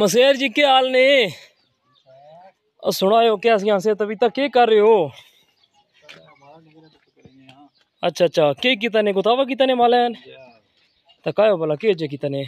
मसेर जी के हाल ने सुना क्या यहाँ से तभी तक के कर रहे हो अच्छा अच्छा के कितने गुतावा कितने माले तो कहो भला के जे कितने